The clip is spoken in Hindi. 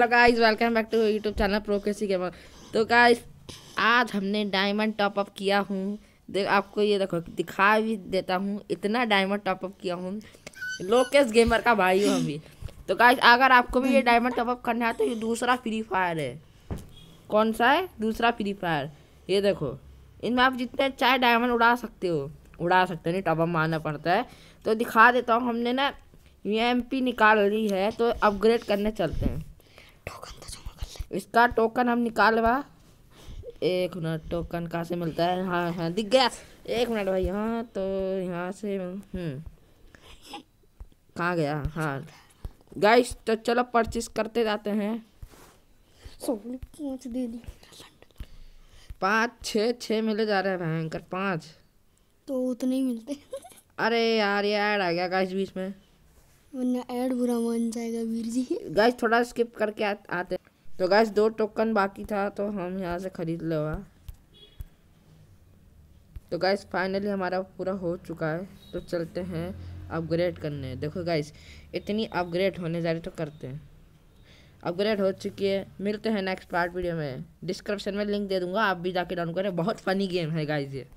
Hello guys welcome back to YouTube channel प्रोकेसी गेमर तो गाइस तो आज हमने डायमंड टॉपअप किया हूँ देख आपको ये देखो दिखा भी देता हूँ इतना डायमंड टॉपअप किया हूँ लोकेश गेमर का भाई हूँ अभी तो गाइस अगर आपको भी ये डायमंड टॉपअप करना है तो ये दूसरा फ्री फायर है कौन सा है दूसरा फ्री फायर ये देखो इनमें आप जितने चाहे डायमंड उड़ा सकते हो उड़ा सकते हो नहीं टॉपअप मारना पड़ता है तो दिखा देता हूँ हमने ना यू निकाल ली है तो अपग्रेड करने चलते हैं टोकन तो इसका टोकन हम निकालवा एक मिनट टोकन कहाँ से मिलता है हाँ हाँ दिख गया एक मिनट भाई हाँ तो यहाँ से हम्म कहाँ गया हाँ गाइस तो चलो परचेस करते जाते हैं पाँच दे दी पाँच छः मिले जा रहे हैं भयंकर पाँच तो उतने ही मिलते अरे यार यार आ गया गाइस बीच में वरना ऐड बुरा मान जाएगा वीर जी गाइस थोड़ा स्किप करके आ, आते तो गाइस दो टोकन बाकी था तो हम यहाँ से ख़रीद ले हाँ। तो गाइस फाइनली हमारा पूरा हो चुका है तो चलते हैं अपग्रेड करने देखो गाइस इतनी अपग्रेड होने जा रही तो करते हैं अपग्रेड हो चुकी है मिलते हैं नेक्स्ट पार्ट वीडियो में डिस्क्रिप्शन में लिंक दे दूंगा आप भी जाके डाउन करें बहुत फनी गेम है गाइस ये